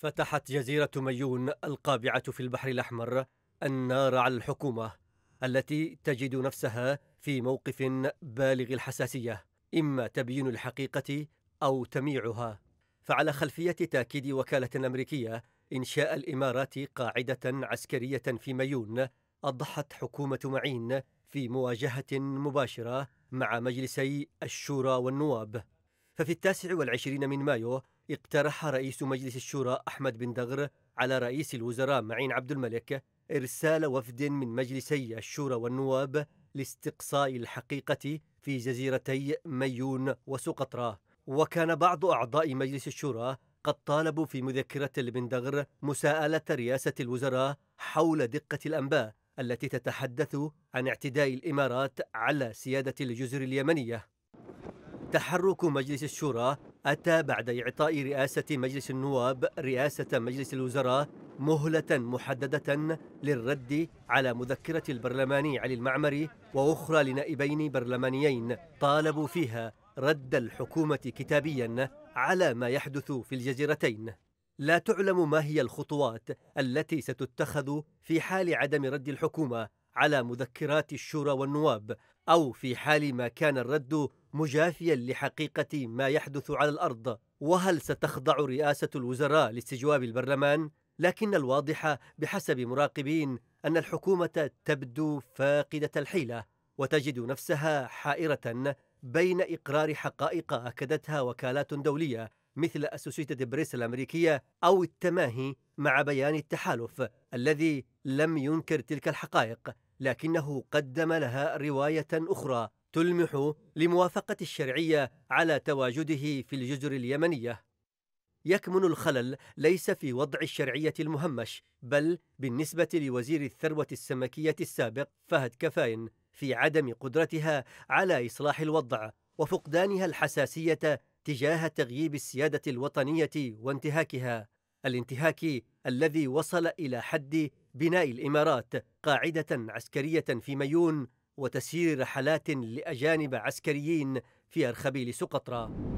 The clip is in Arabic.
فتحت جزيرة ميون القابعة في البحر الأحمر النار على الحكومة التي تجد نفسها في موقف بالغ الحساسية إما تبيين الحقيقة أو تميعها فعلى خلفية تأكيد وكالة أمريكية إنشاء الإمارات قاعدة عسكرية في ميون أضحت حكومة معين في مواجهة مباشرة مع مجلسي الشورى والنواب ففي التاسع والعشرين من مايو اقترح رئيس مجلس الشورى أحمد بن دغر على رئيس الوزراء معين عبد الملك إرسال وفد من مجلسي الشورى والنواب لاستقصاء الحقيقة في جزيرتي ميون وسقطرى وكان بعض أعضاء مجلس الشورى قد طالبوا في مذكرة لبندغر مساءلة رئاسة الوزراء حول دقة الأنباء التي تتحدث عن اعتداء الإمارات على سيادة الجزر اليمنية تحرك مجلس الشورى أتى بعد إعطاء رئاسة مجلس النواب رئاسة مجلس الوزراء مهلة محددة للرد على مذكرة البرلماني علي المعمري وأخرى لنائبين برلمانيين طالبوا فيها رد الحكومة كتابيا على ما يحدث في الجزيرتين لا تعلم ما هي الخطوات التي ستتخذ في حال عدم رد الحكومة على مذكرات الشورى والنواب أو في حال ما كان الرد مجافيا لحقيقة ما يحدث على الأرض وهل ستخضع رئاسة الوزراء لاستجواب البرلمان؟ لكن الواضح بحسب مراقبين أن الحكومة تبدو فاقدة الحيلة وتجد نفسها حائرة بين إقرار حقائق أكدتها وكالات دولية مثل أسوسيتد بريس الأمريكية أو التماهي مع بيان التحالف الذي لم ينكر تلك الحقائق لكنه قدم لها رواية أخرى تلمح لموافقة الشرعية على تواجده في الجزر اليمنية. يكمن الخلل ليس في وضع الشرعية المهمش، بل بالنسبة لوزير الثروة السمكية السابق فهد كفاين في عدم قدرتها على إصلاح الوضع وفقدانها الحساسية تجاه تغييب السيادة الوطنية وانتهاكها، الانتهاك الذي وصل إلى حد بناء الإمارات قاعدة عسكرية في ميون وتسيير رحلات لأجانب عسكريين في أرخبيل سقطرى